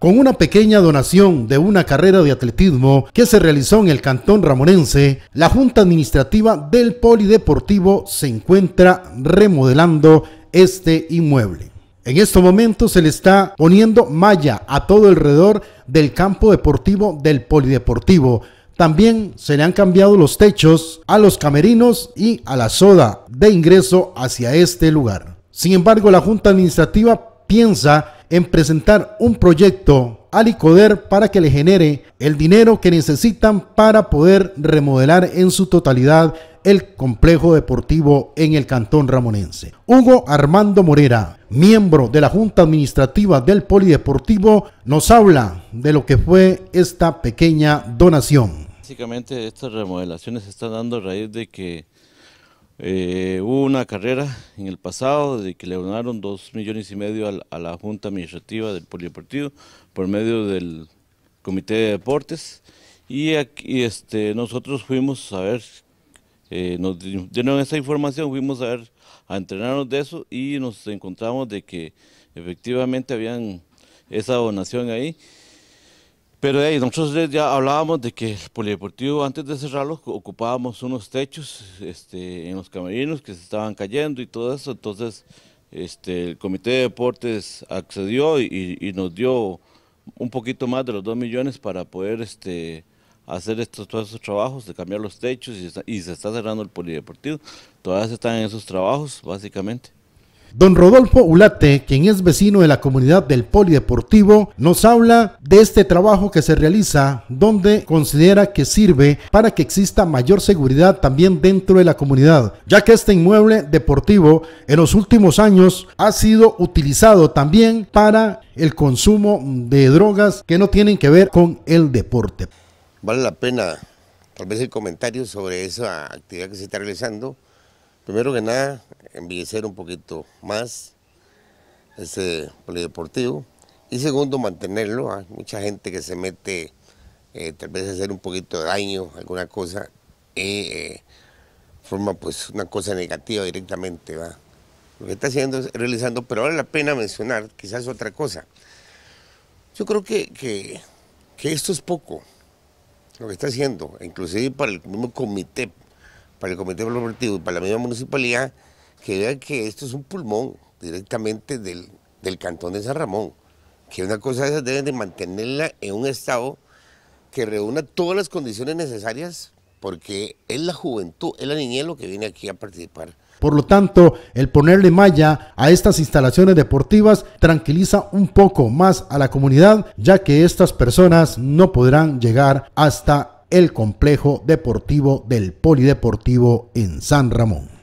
Con una pequeña donación de una carrera de atletismo que se realizó en el Cantón Ramonense, la Junta Administrativa del Polideportivo se encuentra remodelando este inmueble. En estos momentos se le está poniendo malla a todo alrededor del campo deportivo del Polideportivo. También se le han cambiado los techos a los camerinos y a la soda de ingreso hacia este lugar. Sin embargo, la Junta Administrativa piensa en presentar un proyecto al ICODER para que le genere el dinero que necesitan para poder remodelar en su totalidad el complejo deportivo en el Cantón Ramonense. Hugo Armando Morera, miembro de la Junta Administrativa del Polideportivo, nos habla de lo que fue esta pequeña donación. Básicamente estas remodelaciones se están dando a raíz de que eh, hubo una carrera en el pasado de que le donaron dos millones y medio a la, Junta Administrativa del Polideportivo por medio del Comité de Deportes y este, nosotros fuimos a ver, eh, nos dieron esa información, fuimos a a entrenarnos de eso y nos encontramos de que efectivamente habían esa donación ahí pero nosotros ya hablábamos de que el polideportivo, antes de cerrarlo, ocupábamos unos techos este, en los camerinos que se estaban cayendo y todo eso. Entonces, este, el Comité de Deportes accedió y, nos dio un poquito más de los 2 millones para poder este, hacer estos, todos esos trabajos, de cambiar los techos y, y se está cerrando el polideportivo. Todavía se están en esos trabajos, básicamente. Don Rodolfo Ulate, quien es vecino de la comunidad del Polideportivo, nos habla de este trabajo que se realiza, donde considera que sirve para que exista mayor seguridad también dentro de la comunidad, ya que este inmueble deportivo en los últimos años ha sido utilizado también para el consumo de drogas que no tienen que ver con el deporte. Vale la pena tal vez el comentario sobre esa actividad que se está realizando Primero que nada, embellecer un poquito más ese polideportivo. Y segundo, mantenerlo. Hay ¿ah? mucha gente que se mete, eh, tal vez hacer un poquito de daño, alguna cosa, y eh, forma pues una cosa negativa directamente. ¿va? Lo que está haciendo es realizando, pero vale la pena mencionar quizás otra cosa. Yo creo que, que esto es poco, lo que está haciendo, inclusive para el mismo comité para el Comité deportivo y para la misma municipalidad que vean que esto es un pulmón directamente del, del cantón de San Ramón, que una cosa de esas deben de mantenerla en un estado que reúna todas las condiciones necesarias porque es la juventud, es la niñez lo que viene aquí a participar. Por lo tanto, el ponerle malla a estas instalaciones deportivas tranquiliza un poco más a la comunidad, ya que estas personas no podrán llegar hasta el complejo deportivo del Polideportivo en San Ramón.